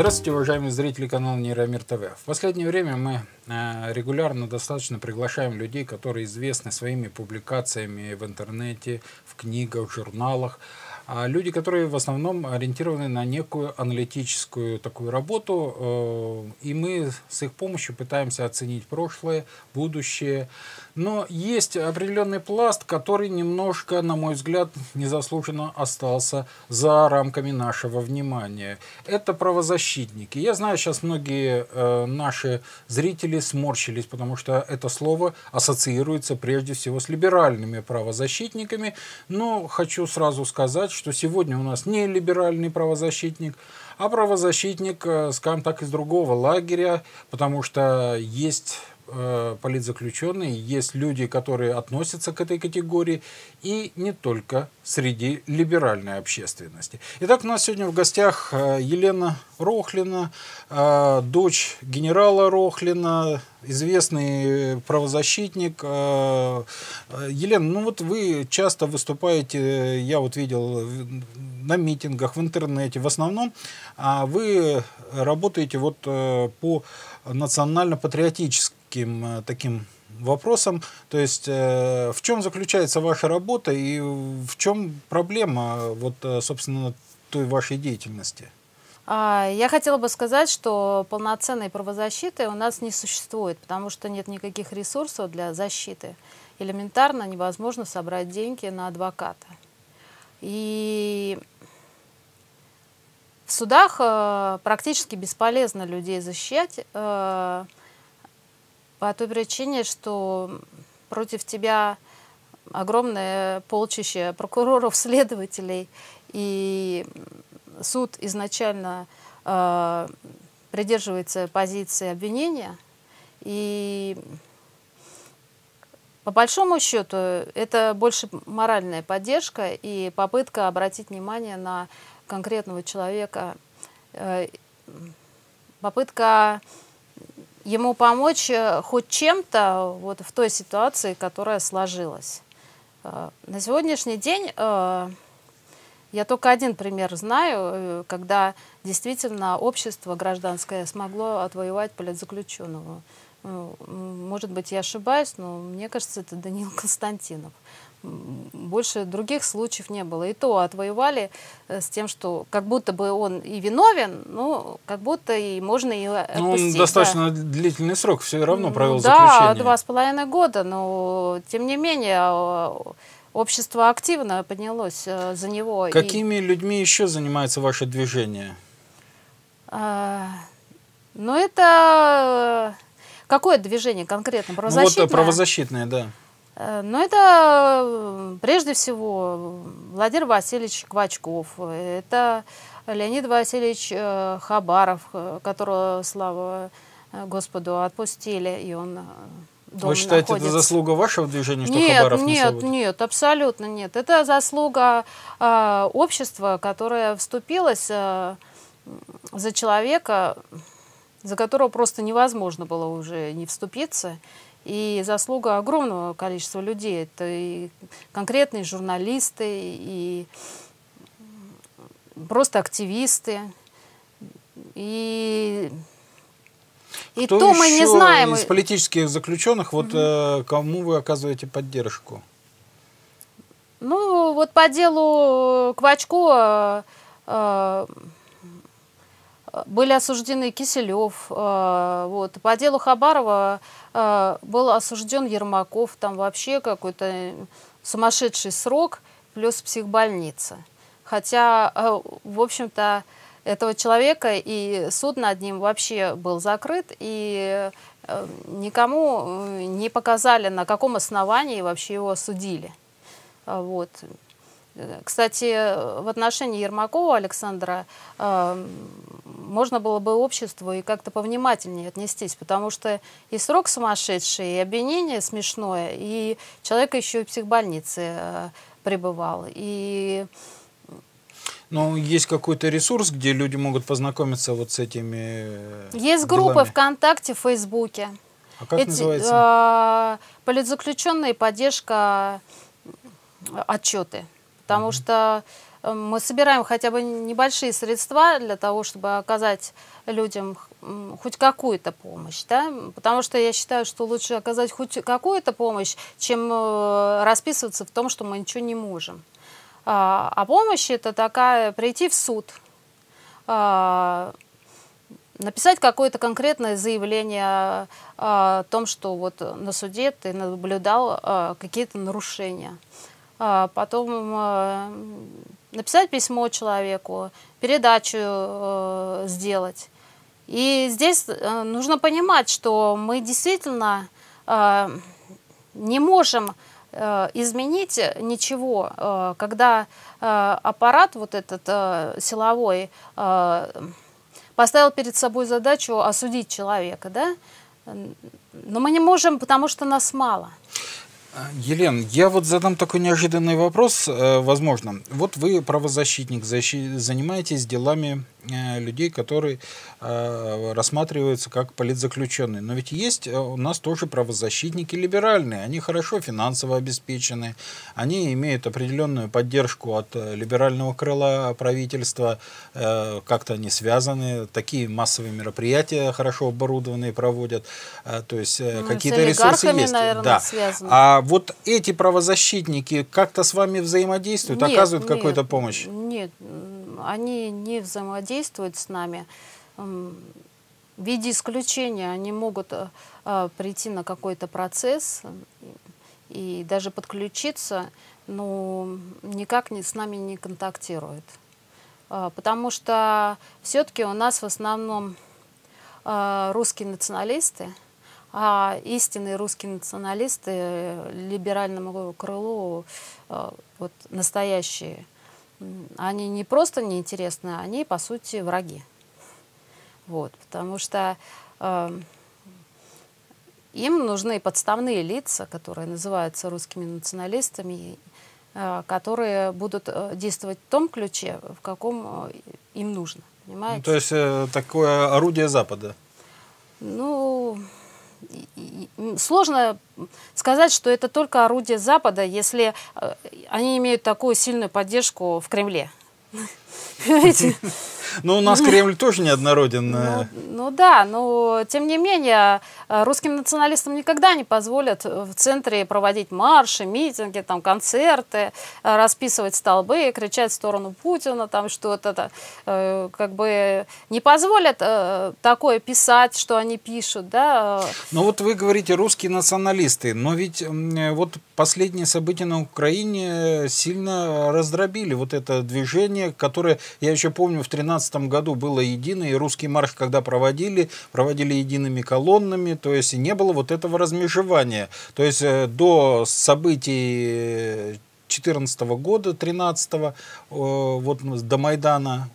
Здравствуйте, уважаемые зрители канала Нейромир ТВ. В последнее время мы э, регулярно достаточно приглашаем людей, которые известны своими публикациями в интернете, в книгах, в журналах. А люди, которые в основном ориентированы на некую аналитическую такую работу, э, и мы с их помощью пытаемся оценить прошлое, будущее, но есть определенный пласт, который немножко, на мой взгляд, незаслуженно остался за рамками нашего внимания. Это правозащитники. Я знаю, сейчас многие э, наши зрители сморщились, потому что это слово ассоциируется прежде всего с либеральными правозащитниками. Но хочу сразу сказать, что сегодня у нас не либеральный правозащитник, а правозащитник, э, скажем так, из другого лагеря, потому что есть э, политзаключенные, есть люди, которые относятся к этой категории, и не только среди либеральной общественности. Итак, у нас сегодня в гостях э, Елена Рохлина, э, дочь генерала Рохлина, известный правозащитник. Э, э, Елена, ну вот вы часто выступаете, я вот видел на митингах, в интернете, в основном а вы работаете вот по национально-патриотическому таким, э, таким вопросом. То есть э, в чем заключается ваша работа и в чем проблема, вот, э, собственно, той вашей деятельности? А, я хотела бы сказать, что полноценной правозащиты у нас не существует, потому что нет никаких ресурсов для защиты. Элементарно невозможно собрать деньги на адвоката. И в судах практически бесполезно людей защищать, по той причине, что против тебя огромное полчище прокуроров, следователей, и суд изначально э, придерживается позиции обвинения, и по большому счету это больше моральная поддержка и попытка обратить внимание на конкретного человека, э, попытка ему помочь э, хоть чем-то вот в той ситуации, которая сложилась. Э, на сегодняшний день э, я только один пример знаю, когда действительно общество гражданское смогло отвоевать политзаключенного. Ну, может быть, я ошибаюсь, но мне кажется, это Даниил Константинов больше других случаев не было. И то отвоевали э, с тем, что как будто бы он и виновен, но как будто и можно и отпустить. Ну, он достаточно да. длительный срок все равно ну провел да, заключение. Да, два с половиной года, но тем не менее а, общество активно поднялось э, за него. Какими и... людьми еще занимается ваше движение? А... Ну, это... Э, какое движение конкретно? Ну, правозащитное? Вот правозащитное, да. Э, но это э, прежде всего э, Владимир Васильевич Квачков, это Леонид Васильевич Хабаров, которого, слава Господу, отпустили, и он Вы считаете, находится. это заслуга вашего движения, что нет, Хабаров не Нет, свободен? нет, абсолютно нет. Это заслуга э, общества, которое вступилось э, за человека, за которого просто невозможно было уже не вступиться. И заслуга огромного количества людей. Это и конкретные журналисты, и просто активисты. И и Кто то мы не знаем. Из политических заключенных, вот угу. кому вы оказываете поддержку? Ну, вот по делу Квачко э, э, были осуждены Киселев, э, вот. по делу Хабарова э, был осужден Ермаков, там вообще какой-то сумасшедший срок, плюс психбольница. Хотя, э, в общем-то, этого человека и суд над ним вообще был закрыт, и никому не показали, на каком основании вообще его осудили. Вот. Кстати, в отношении Ермакова Александра э, можно было бы обществу и как-то повнимательнее отнестись, потому что и срок сумасшедший, и обвинение смешное, и человек еще и в психбольнице э, пребывал. И... Ну, есть какой-то ресурс, где люди могут познакомиться вот с этими э, Есть делами. группы ВКонтакте, в Фейсбуке. А как Эти, называется? Э, политзаключенные, поддержка, отчеты потому mm -hmm. что э, мы собираем хотя бы небольшие средства для того, чтобы оказать людям хоть какую-то помощь, да? потому что я считаю, что лучше оказать хоть какую-то помощь, чем э, расписываться в том, что мы ничего не можем. А, а помощь это такая прийти в суд, а, написать какое-то конкретное заявление а, о том, что вот на суде ты наблюдал какие-то нарушения. А, потом э, написать письмо человеку, передачу э, сделать. И здесь э, нужно понимать, что мы действительно не можем изменить ничего, когда аппарат вот этот силовой поставил перед собой задачу осудить человека, да? Но мы не можем, потому что нас мало. Елен, я вот задам такой неожиданный вопрос, э, возможно. Вот вы правозащитник, защи... занимаетесь делами Э, людей, которые э, рассматриваются как политзаключенные. Но ведь есть э, у нас тоже правозащитники либеральные, они хорошо финансово обеспечены, они имеют определенную поддержку от либерального крыла правительства, как-то они связаны, такие массовые мероприятия хорошо оборудованные проводят, то есть ну, какие-то ресурсы есть. Наверное, да. А вот эти правозащитники как-то с вами взаимодействуют, нет, оказывают какую-то помощь? Нет, они не взаимодействуют взаимодействуют с нами, в виде исключения они могут э, э, прийти на какой-то процесс и даже подключиться, но никак не, с нами не контактируют. Э, потому что все-таки у нас в основном русские националисты, а истинные русские националисты либеральному крылу, вот настоящие – они не просто неинтересны, они, по сути, враги. Вот, потому что э, им нужны подставные лица, которые называются русскими националистами, э, которые будут э, действовать в том ключе, в каком э, им нужно. Ну, понимаете? Ну, то есть э, такое орудие Запада? Ну, сложно сказать, что это только орудие Запада, если э, они имеют такую сильную поддержку в Кремле. Понимаете? Ну, у нас Кремль тоже неоднороден. Ну, ну да, но тем не менее, э, русским националистам никогда не позволят в центре проводить марши, митинги, там, концерты, э, расписывать столбы, кричать в сторону Путина, там что-то. Э, как бы не позволят такое писать, что они пишут, да. Ну вот вы говорите, русские националисты, но ведь вот последние события на Украине сильно раздробили вот это движение, которое я еще помню, в 2013 году было единое, и русский марш, когда проводили, проводили едиными колоннами, то есть не было вот этого размежевания. То есть э, до событий 2014 э, года, 13 э, вот до Майдана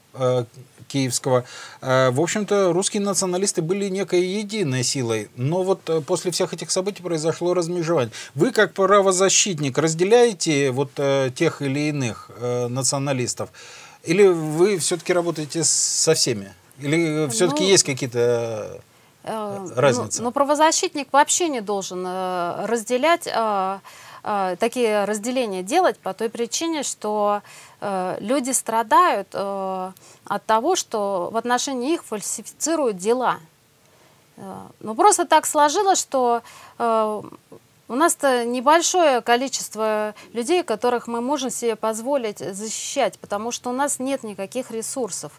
киевского. В общем-то, русские националисты были некой единой силой. Но вот после всех этих событий произошло размежевание. Вы, как правозащитник, разделяете вот тех или иных националистов? Или вы все-таки работаете со всеми? Или все-таки э, ну, есть какие-то э, э, разницы? Ну, но ну, правозащитник вообще не должен разделять, а, а, такие разделения делать по той причине, что люди страдают от того, что в отношении их фальсифицируют дела. Ну, просто так сложилось, что у нас-то небольшое количество людей, которых мы можем себе позволить защищать, потому что у нас нет никаких ресурсов.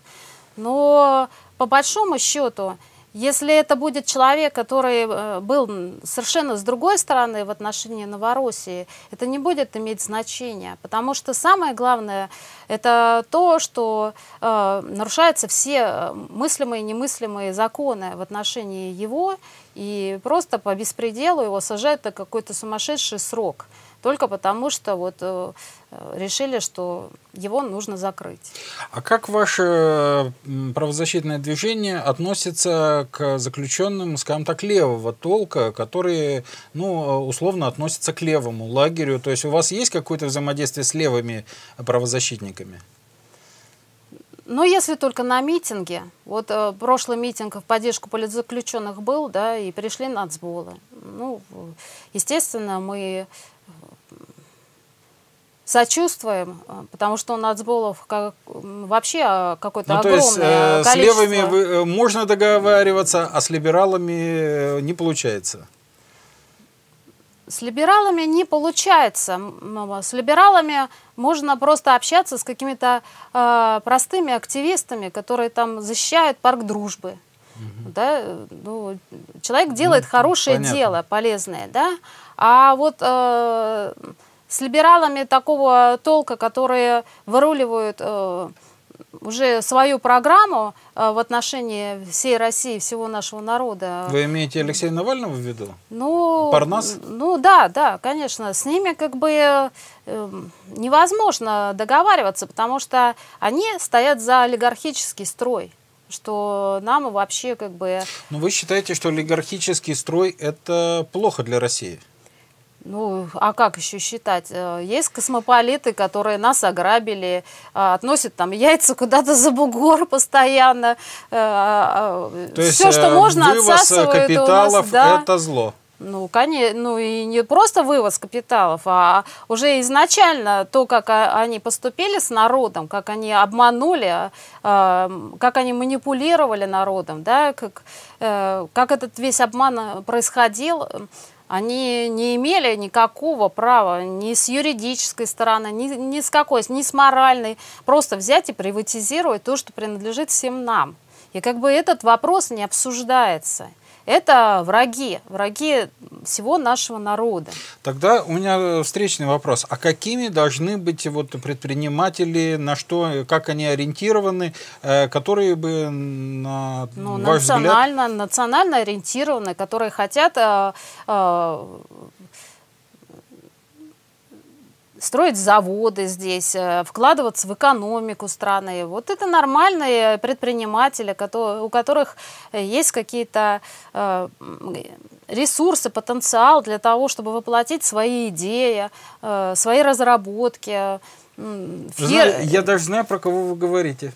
Но по большому счету если это будет человек, который э, был совершенно с другой стороны в отношении Новороссии, это не будет иметь значения, потому что самое главное это то, что э, нарушаются все э, мыслимые и немыслимые законы в отношении его, и просто по беспределу его сажают на какой-то сумасшедший срок, только потому что вот э, Э, решили, что его нужно закрыть. А как ваше правозащитное движение относится к заключенным, скажем так, левого толка, которые, ну, э, условно относятся к левому лагерю? То есть у вас есть какое-то взаимодействие с левыми правозащитниками? Ну, если только на митинге. Вот э, прошлый митинг в поддержку политзаключенных был, да, и пришли нацболы. Ну, естественно, мы сочувствуем, э, потому что у нацболов как, вообще а, какое-то ну, огромное то есть, э, количество. С левыми вы, э, можно договариваться, а с либералами э, не получается? С либералами не получается. А, с либералами можно просто общаться с какими-то э, простыми активистами, которые там защищают парк дружбы. Угу. Да? Ну, человек делает ну, хорошее понятно. дело, полезное. Да? А вот... Э, с либералами такого толка, которые выруливают э, уже свою программу э, в отношении всей России, всего нашего народа. Вы имеете Алексея Навального в виду? Ну, Парнас? Ну да, да, конечно. С ними как бы э, невозможно договариваться, потому что они стоят за олигархический строй что нам вообще как бы... Ну вы считаете, что олигархический строй – это плохо для России? Ну, а как еще считать? Э, есть космополиты, которые нас ограбили, э, относят там яйца куда-то за бугор постоянно. Э, то есть что можно, вывоз отсасывают капиталов у нас, да? это зло. Ну, конечно, ну и не просто вывоз капиталов, а уже изначально то, как они поступили с народом, как они обманули, как они манипулировали народом, да, как, как этот весь обман происходил, они не имели никакого права ни с юридической стороны, ни, ни с какой, ни с моральной, просто взять и приватизировать то, что принадлежит всем нам. И как бы этот вопрос не обсуждается это враги, враги всего нашего народа. Тогда у меня э, встречный вопрос. А какими должны быть вот предприниматели, на что, э, как они ориентированы, э, которые бы, на ну, ваш национально, взгляд... национально ориентированы, которые хотят строить заводы здесь, э, вкладываться в экономику страны. Вот это нормальные предприниматели, у которых э, есть какие-то э, ресурсы, потенциал для того, чтобы воплотить свои идеи, свои разработки. Знаю, я даже знаю, про кого вы говорите.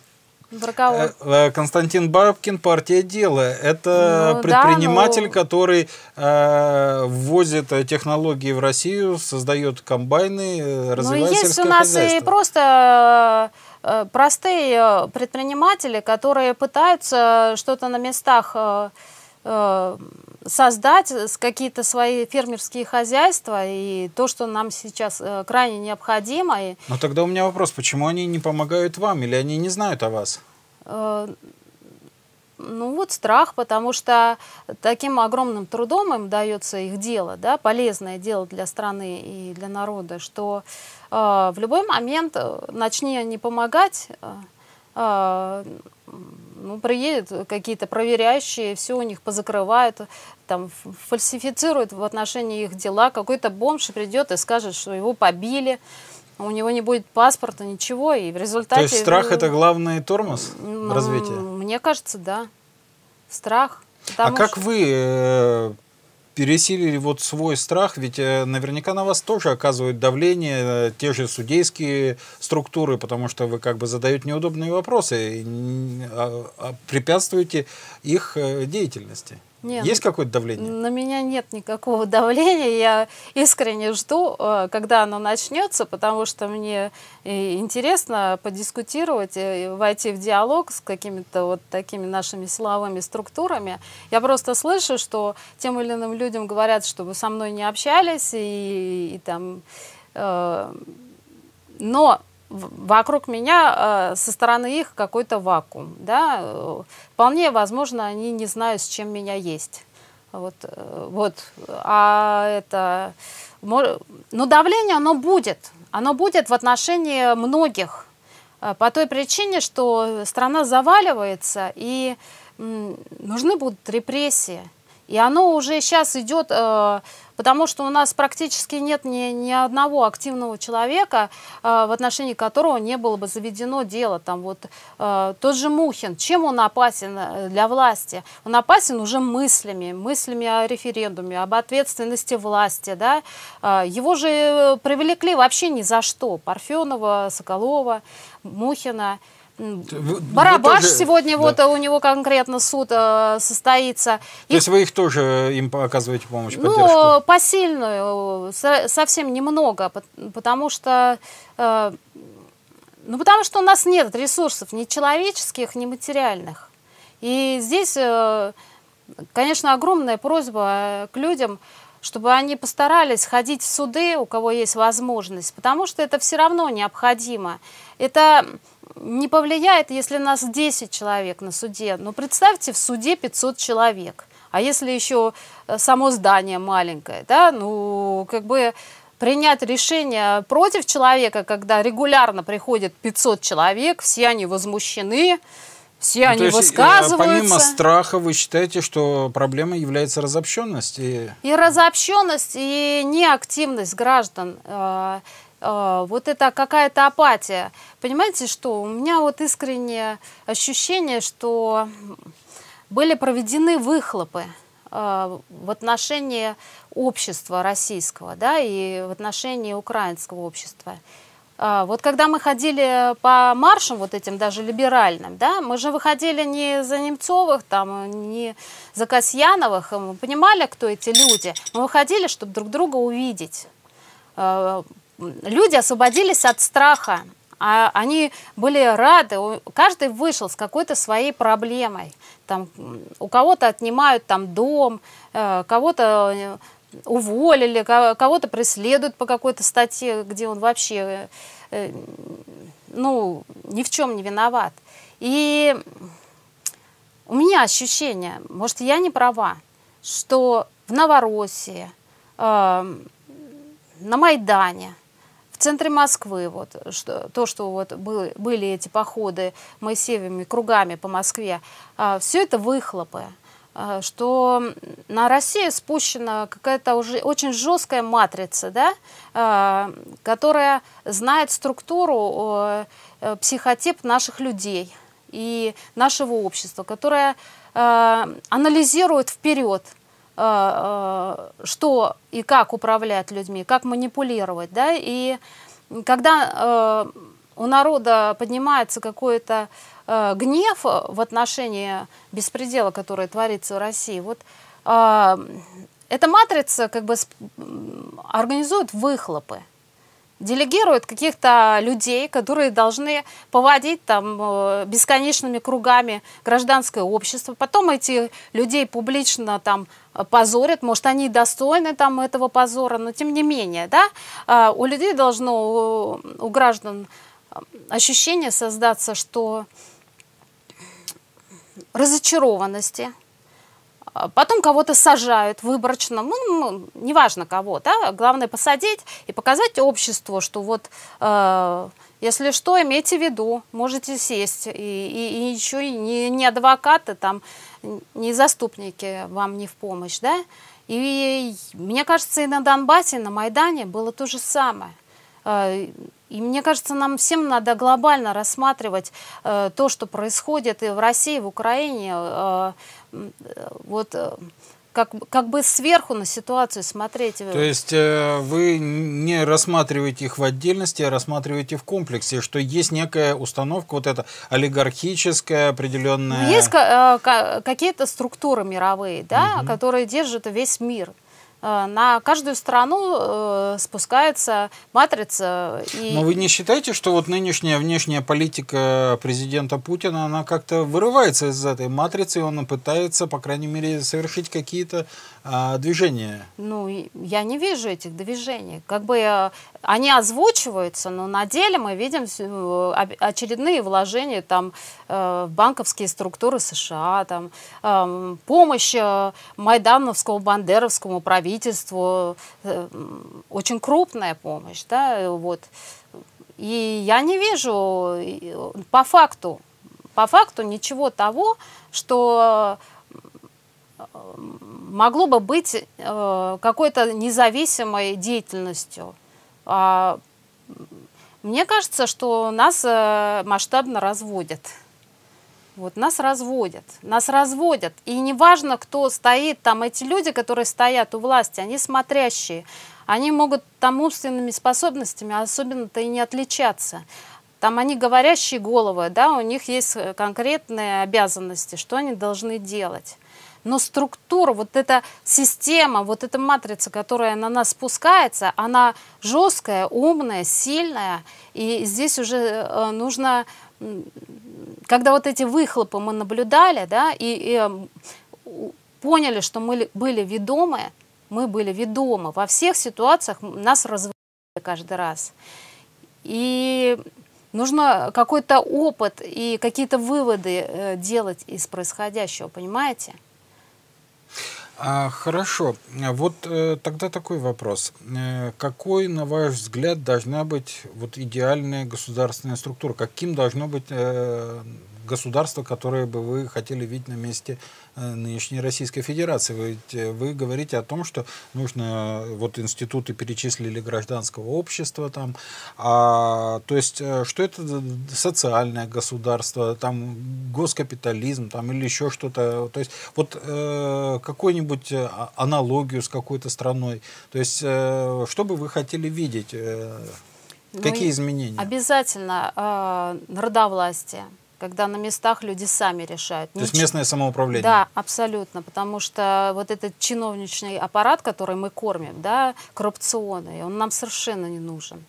Барковой. Э, э, Константин Бабкин, партия дела. Это ну, ну. предприниматель, да, но... который э, ввозит э, технологии в Россию, создает комбайны, ну, развивает ну, есть у нас и просто э, простые предприниматели, которые пытаются что-то на местах э, Э, создать какие-то свои фермерские хозяйства и то, что нам сейчас э, крайне необходимо. Но ну, тогда у меня вопрос, почему они не помогают вам или они не знают о вас? Э, ну вот страх, потому что таким огромным трудом им дается их дело, да, полезное дело для страны и для народа, что в любой момент начни они помогать, ну, приедет какие-то проверяющие, все у них позакрывают, там, фальсифицируют в отношении их дела. Какой-то бомж придет и скажет, что его побили, у него не будет паспорта, ничего, и в результате... То есть страх ну, – это главный тормоз развития? Мне кажется, да. Страх. А как что... вы э, пересилили вот свой страх, ведь э, наверняка на вас тоже оказывают давление э, те же судейские структуры, потому что вы как бы задаете неудобные вопросы а, а, препятствуете их э, деятельности. Нет, Есть какое-то давление? На меня нет никакого давления. Я искренне жду, э, когда оно начнется, потому что мне э, интересно подискутировать, э, и войти в диалог с какими-то вот такими нашими силовыми структурами. Я просто слышу, что тем или иным людям говорят, чтобы со мной не общались, и, и там... Э, но вокруг меня э, со стороны их какой-то вакуум. Да? Вполне возможно, они не знают, с чем меня есть. Вот, э, вот. А это... но ну, давление, оно будет. Оно будет в отношении многих. Э, по той причине, что страна заваливается, и нужны будут репрессии. И оно уже сейчас идет потому что у нас практически нет ни, ни одного активного человека, э, в отношении которого не было бы заведено дело. Там вот э, тот же Мухин, чем он опасен э, для власти? Он опасен уже мыслями, мыслями о референдуме, об ответственности власти. Да? Э, его же э, привлекли вообще ни за что. Парфенова, Соколова, Мухина – вы, Барабаш тоже, сегодня, да. вот э, у него конкретно суд э, состоится. То есть вы их тоже им оказываете помощь, ну, поддержку? Ну, посильную, совсем немного, потому что... Э, ну, потому что у нас нет ресурсов ни человеческих, ни материальных. И здесь, э, конечно, огромная просьба э, к людям чтобы они постарались ходить в суды, у кого есть возможность, потому что это все равно необходимо. Это не повлияет, если нас 10 человек на суде. Но ну, представьте, в суде 500 человек. А если еще э, само здание маленькое, да, ну, как бы принять решение против человека, когда регулярно приходит 500 человек, все они возмущены, все ну, они есть, э, высказываются. Помимо страха, вы считаете, что проблема является разобщенность? И, и разобщенность, и неактивность граждан. Э, э, вот это какая-то апатия. Понимаете, что у меня вот искреннее ощущение, что были проведены выхлопы в отношении общества российского, да, и в отношении украинского общества. А, вот когда мы ходили по маршам, вот этим даже либеральным, да, мы же выходили не за Немцовых, там, не за Касьяновых, мы понимали, кто эти люди. Мы выходили, чтобы друг друга увидеть. А, люди освободились от страха, а они были рады, каждый вышел с какой-то своей проблемой. Там, у кого-то отнимают там дом, э, кого-то э, уволили, кого-то преследуют по какой-то статье, где он вообще э, ну, ни в чем не виноват. И у меня ощущение, может, я не права, что в Новороссии, э, на Майдане, в центре Москвы, вот, что, то, что вот были, были эти походы Моисеевыми кругами по Москве, э, все это выхлопы. А, что на Россию спущена какая-то уже очень жесткая матрица, да, а, которая знает структуру, э, психотип наших людей и нашего общества, которая а, анализирует вперед, что и как управлять людьми, как манипулировать, да, и когда у народа поднимается какой-то э, гнев э, в отношении беспредела, который творится в России. Вот э, эта матрица как бы организует выхлопы, делегирует каких-то людей, которые должны поводить там э, бесконечными кругами гражданское общество. Потом эти людей публично там позорят, может, они достойны там этого позора, но тем не менее, да, а, у людей должно, у граждан ощущение создаться, что разочарованности, а, потом кого-то сажают выборочно, ну, ну, неважно кого, да, главное посадить и показать обществу, что вот, э, если что, имейте в виду, можете сесть, и, и, и еще не, не адвокаты, там, не заступники вам не в помощь, да, и, мне кажется, и на Донбассе, и на Майдане было то же самое. Э, и мне кажется, нам всем надо глобально рассматривать э, то, что происходит и в России, и в Украине. Э, э вот э, как, как бы сверху на ситуацию смотреть. Э. То есть вы не рассматриваете их в отдельности, а рассматриваете в комплексе, что есть некая установка вот эта олигархическая определенная. Есть какие-то структуры мировые, да, угу. которые держат весь мир. Э, на каждую страну э, спускается матрица. И... Но вы не считаете, что вот нынешняя внешняя политика президента Путина, она как-то вырывается из этой матрицы, и он пытается, по крайней мере, совершить какие-то а, движения? Ну, я не вижу этих движений. Как бы э, они озвучиваются, но на деле мы видим ну, очередные вложения там, э, в банковские структуры США, там, эм, помощь э, майдановскому, бандеровскому правительству, очень крупная помощь. Да, вот. И я не вижу по факту, по факту ничего того, что могло бы быть э, какой-то независимой деятельностью. А, мне кажется, что нас э, масштабно разводят. Вот нас разводят, нас разводят. И неважно, кто стоит, там эти люди, которые стоят у власти, они смотрящие. Они могут там умственными способностями особенно-то и не отличаться. Там они говорящие головы, да, у них есть конкретные обязанности, что они должны делать но структура, вот эта система, вот эта матрица, которая на нас спускается, она жесткая, умная, сильная, и здесь уже э, нужно, когда вот эти выхлопы мы наблюдали, да, и, и поняли, что мы были ведомы, мы были ведомы, во всех ситуациях нас развивали каждый раз. И нужно какой-то опыт и какие-то выводы э, делать из происходящего, понимаете? А, хорошо. Вот э, тогда такой вопрос. Э, какой, на ваш взгляд, должна быть вот идеальная государственная структура? Каким должно быть э, государство, которое бы вы хотели видеть на месте э, нынешней Российской Федерации. Вы, э, вы говорите о том, что нужно, э, вот институты перечислили гражданского общества там, а, то есть что это социальное государство, там госкапитализм, там или еще что-то, то есть вот э, какую-нибудь а, аналогию с какой-то страной, то есть э, что бы вы хотели видеть? Э, ну, Какие изменения? Обязательно э, родовластие когда на местах люди сами решают. То есть ну, местное самоуправление? Да, абсолютно, потому что вот этот чиновничный аппарат, который мы кормим, да, коррупционный, он нам совершенно не нужен.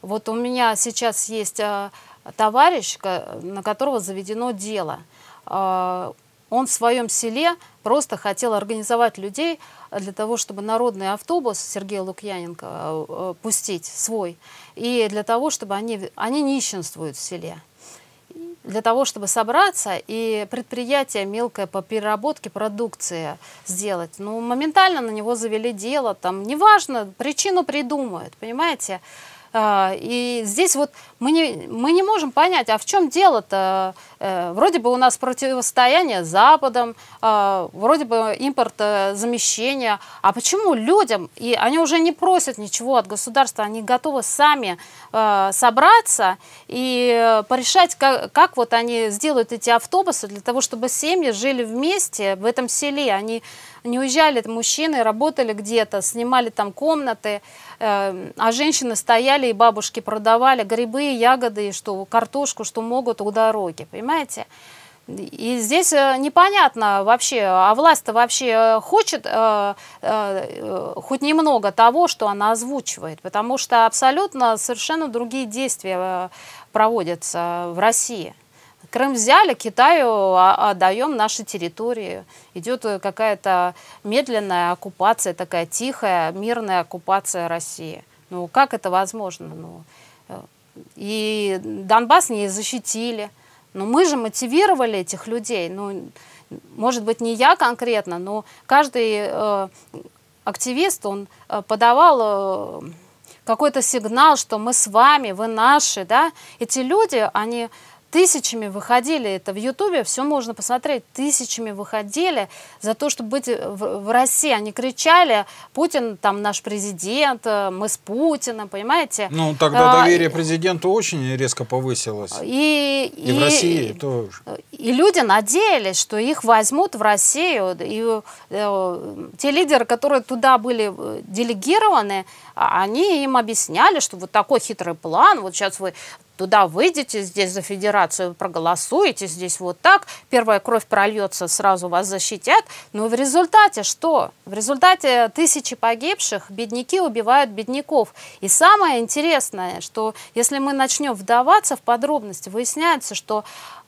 Вот у меня сейчас есть э, товарищ, на которого заведено дело. Э, он в своем селе просто хотел организовать людей для того, чтобы народный автобус Сергея Лукьяненко э, пустить свой, и для того, чтобы они, они нищенствуют в селе для того, чтобы собраться и предприятие мелкое по переработке продукции сделать. Ну, моментально на него завели дело, там, неважно, причину придумают, понимаете? А, и здесь вот мы не, мы не можем понять, а в чем дело-то? Э, вроде бы у нас противостояние с Западом, а, вроде бы импорт э, замещения. А почему людям, и они уже не просят ничего от государства, они готовы сами э, собраться и порешать, как, как вот они сделают эти автобусы для того, чтобы семьи жили вместе в этом селе. Они не уезжали, мужчины работали где-то, снимали там комнаты, э, а женщины стояли и бабушки продавали грибы, ягоды, что картошку, что могут у дороги, понимаете? И здесь э, непонятно вообще, а власть-то вообще э, хочет э, э, хоть немного того, что она озвучивает, потому что абсолютно совершенно другие действия проводятся в России. Крым взяли, Китаю а, отдаем наши территории. Идет э, какая-то медленная оккупация, такая тихая, мирная оккупация России. Ну, как это возможно? Ну, э, и Донбасс не защитили. Но ну, мы же мотивировали этих людей. Ну, может быть, не я конкретно, но каждый э, активист, он э, подавал э, какой-то сигнал, что мы с вами, вы наши. Да? Эти люди, они тысячами выходили, это в Ютубе все можно посмотреть, тысячами выходили за то, чтобы быть э, в, в России. Они кричали, Путин там наш президент, э, мы с Путиным, понимаете? Ну, тогда а, доверие президенту очень резко повысилось. И, и, и в России и, тоже. И люди надеялись, что их возьмут в Россию. И э, те лидеры, которые туда были э, делегированы, а они им объясняли, что вот такой хитрый план, вот сейчас вы туда выйдете, здесь за федерацию проголосуете, здесь вот так, первая кровь прольется, сразу вас защитят. Но ну, в результате что? В результате тысячи погибших бедняки убивают бедняков. И самое интересное, что если мы начнем вдаваться в подробности, выясняется, что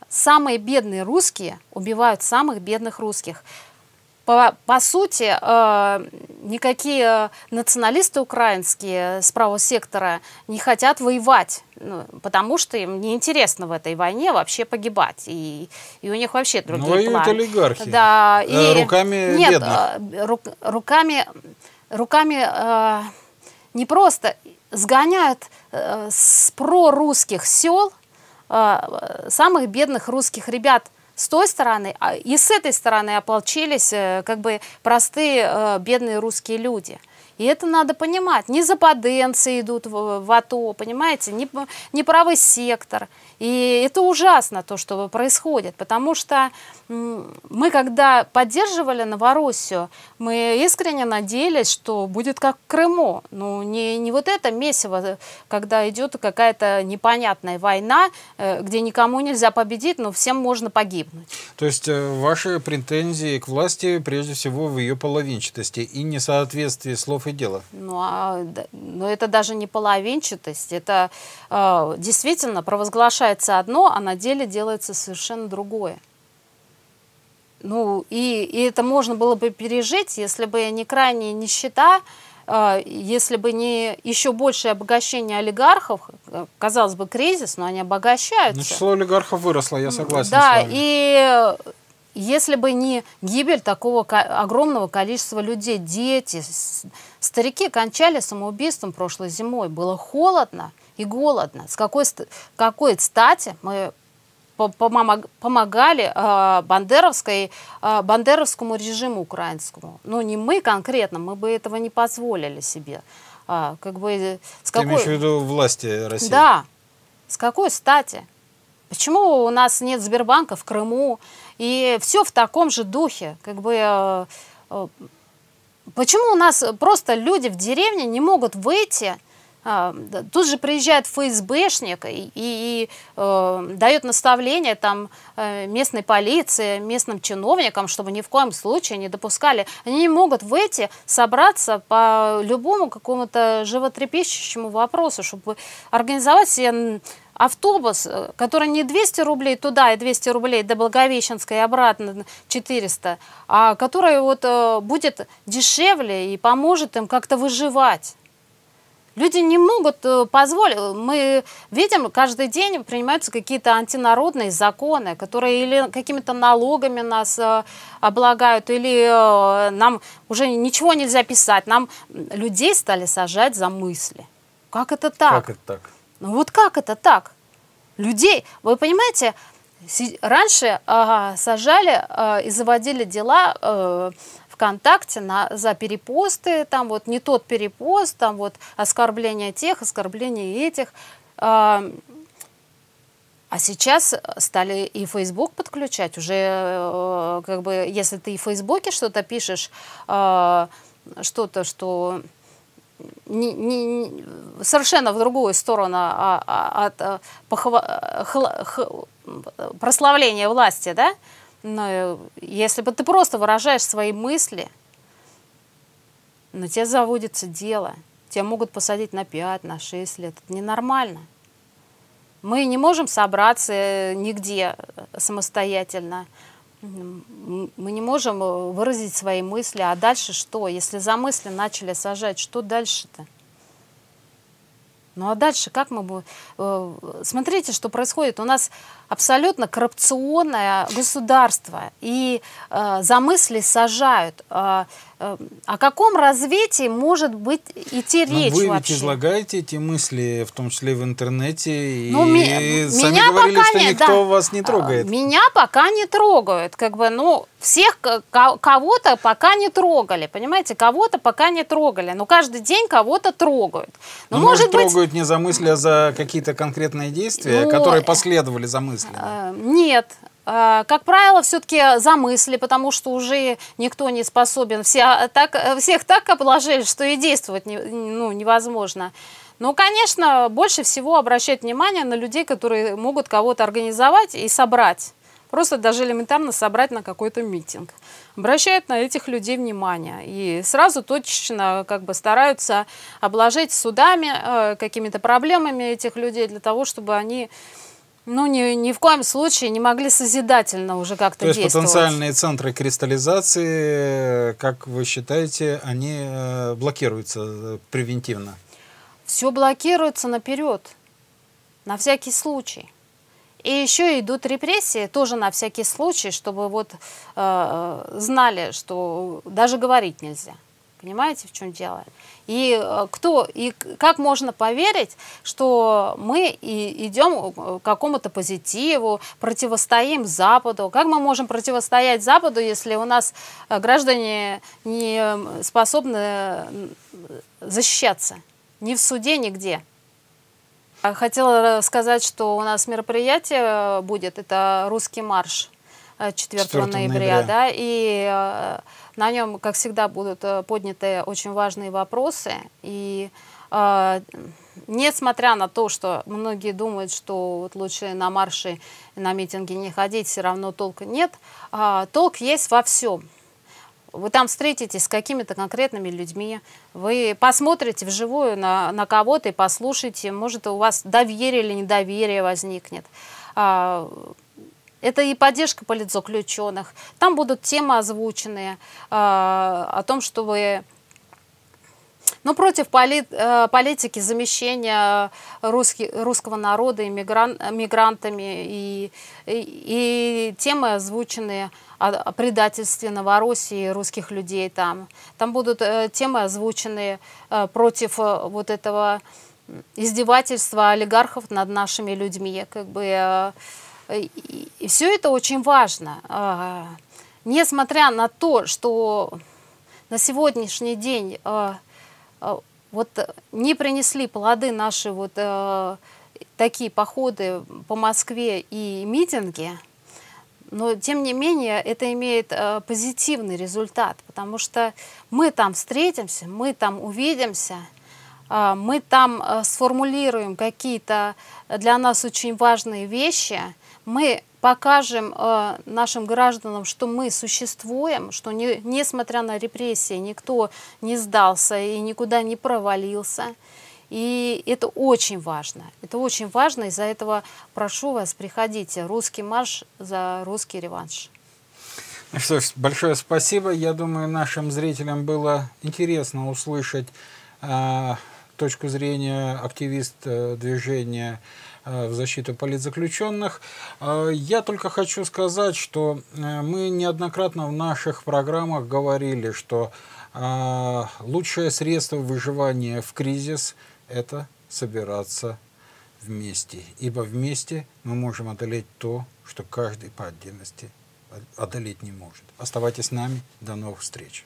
самые бедные русские убивают самых бедных русских по, по сути, э, никакие националисты украинские с правого сектора не хотят воевать, ну, потому что им неинтересно в этой войне вообще погибать. И, и у них вообще другие Но ну, планы. Воюют олигархи. Да, э, и, руками нет, бедных. Э, Ру, руками, руками э, не просто сгоняют э, с прорусских сел э, самых бедных русских ребят – с той стороны а и с этой стороны ополчились э, как бы простые э, бедные русские люди. И это надо понимать. Не западенцы идут в, в АТО, понимаете, не, не правый сектор. И это ужасно, то, что происходит, потому что мы, когда поддерживали Новороссию, мы искренне надеялись, что будет как Крыму. Ну, не, не вот это месиво, когда идет какая-то непонятная война, э, где никому нельзя победить, но всем можно погибнуть вернуть. То есть э, ваши претензии к власти прежде всего в ее половинчатости и несоответствии слов и дела? Ну, а, но это даже не половинчатость, это э, действительно провозглашается одно, а на деле делается совершенно другое. Ну, и, и это можно было бы пережить, если бы не крайняя нищета, а, если бы не еще большее обогащение олигархов, казалось бы, кризис, но они обогащаются. Но ну, число олигархов выросло, я согласен. Да, и если бы не гибель такого огромного количества людей, дети, старики кончали самоубийством прошлой зимой, было холодно и голодно. С какой, какой стати мы помогали а, бандеровской, а, бандеровскому режиму украинскому. Ну, не мы конкретно, мы бы этого не позволили себе. А, как бы, с какой... Ты имеешь в виду власти России? Да. С какой стати? Почему у нас нет Сбербанка в Крыму? И все в таком же духе. Как бы, почему у нас просто люди в деревне не могут выйти а, тут же приезжает ФСБшник и, и э, дает наставление там э, местной полиции, местным чиновникам, чтобы ни в коем случае не допускали. Они не могут выйти, собраться по любому какому-то животрепещущему вопросу, чтобы организовать себе автобус, э, который не 200 рублей туда и 200 рублей до Благовещенска и обратно 400, а который вот э, будет дешевле и поможет им как-то выживать. Люди не могут э, позволить. Мы видим, каждый день принимаются какие-то антинародные законы, которые или какими-то налогами нас э, облагают, или э, нам уже ничего нельзя писать. Нам людей стали сажать за мысли. Как это так? Как это так? Ну вот как это так? Людей, вы понимаете, раньше э, сажали э, и заводили дела э, ВКонтакте на, за перепосты, там вот не тот перепост, там вот оскорбление тех, оскорбление этих. А, а сейчас стали и Facebook подключать. Уже э, как бы, если ты и в Фейсбуке что-то пишешь, а, что-то, что не, не, совершенно в другую сторону а, а, от э, похва, хла, х, прославления власти, да, но ну, э, если бы ты просто выражаешь свои мысли, но тебе заводится дело, тебя могут посадить на 5, на 6 лет. Это ненормально. Мы не можем собраться э, нигде э, самостоятельно. Мы не можем выразить свои мысли. А дальше что? Если за мысли начали сажать, что дальше-то? Ну а дальше как мы будем... Смотрите, что происходит. У нас абсолютно коррупционное государство. И э, за мысли сажают. Э, э, о каком развитии может быть идти Но речь вы вообще? Вы излагаете эти мысли, в том числе в интернете, ну, и ми- сами меня говорили, пока что не, никто да, вас не а, трогает. Меня пока не трогают. Как бы, ну, всех кого-то пока не трогали, понимаете, кого-то пока не трогали, но каждый день кого-то трогают. Но, ну, но ну, может, может трогают не за мысли, а за какие-то конкретные действия, ну, которые э, последовали за мысли мысли? Да? Э, нет, э, как правило, все-таки за мысли, потому что уже никто не способен. Все а, так, э, всех так обложили, что и действовать не, ну, невозможно. Но, конечно, больше всего обращать внимание на людей, которые могут кого-то организовать и собрать. Просто даже элементарно собрать на какой-то митинг. Обращают на этих людей внимание. И сразу точечно как бы стараются обложить судами, какими-то проблемами этих людей для того, чтобы они ну, ни, ни в коем случае не могли созидательно уже как-то То есть действовать. потенциальные центры кристаллизации, э, как вы считаете, они э, блокируются э, превентивно? Все блокируется наперед, на всякий случай. И еще идут репрессии, тоже на всякий случай, чтобы вот э, знали, что даже говорить нельзя. Понимаете, в чем дело? И э, кто, и как можно поверить, что мы и идем э, к какому-то позитиву, противостоим Западу? Как мы можем противостоять Западу, если у нас э, граждане не эм, способны защищаться? Ни в суде, нигде. Хотела сказать, что у нас мероприятие будет, это русский марш 4, э, 4 ноября, ноября, да, и э, на нем, как всегда, будут э, подняты очень важные вопросы. И э, несмотря на то, что многие думают, что вот лучше на марши, на митинги не ходить, все равно толка нет, э, толк есть во всем. Вы там встретитесь с какими-то конкретными людьми, вы посмотрите вживую на, на кого-то и послушайте, может, у вас доверие или недоверие возникнет. А, это и поддержка политзаключенных. Там будут темы озвученные а, о том, что вы но ну, против полит, э, политики замещения русский, русского народа иммигран, мигрантами и, и, и темы озвученные о предательстве Новороссии русских людей там. Там будут э, темы озвученные э, против вот этого издевательства олигархов над нашими людьми. Как бы Э, и все это очень важно. А, несмотря на то, что на сегодняшний день а, а, вот не принесли плоды наши вот э, такие походы по Москве и митинги, но тем не менее это имеет э, позитивный результат, потому что мы там встретимся, мы там увидимся, мы там сформулируем какие-то для нас очень важные вещи, мы покажем э, нашим гражданам, что мы существуем, что не, несмотря на репрессии никто не сдался и никуда не провалился. И это очень важно. Это очень важно. Из-за этого прошу вас, приходите. Русский марш за русский реванш. Ну что ж, большое спасибо. Я думаю, нашим зрителям было интересно услышать э, точку зрения активист э, движения Э, в защиту политзаключенных. Э, я только хочу сказать, что э, мы неоднократно в наших программах говорили, что лучшее средство выживания в кризис – это собираться вместе. Ибо вместе мы можем одолеть то, что каждый по отдельности одолеть не может. Оставайтесь с нами. До новых встреч.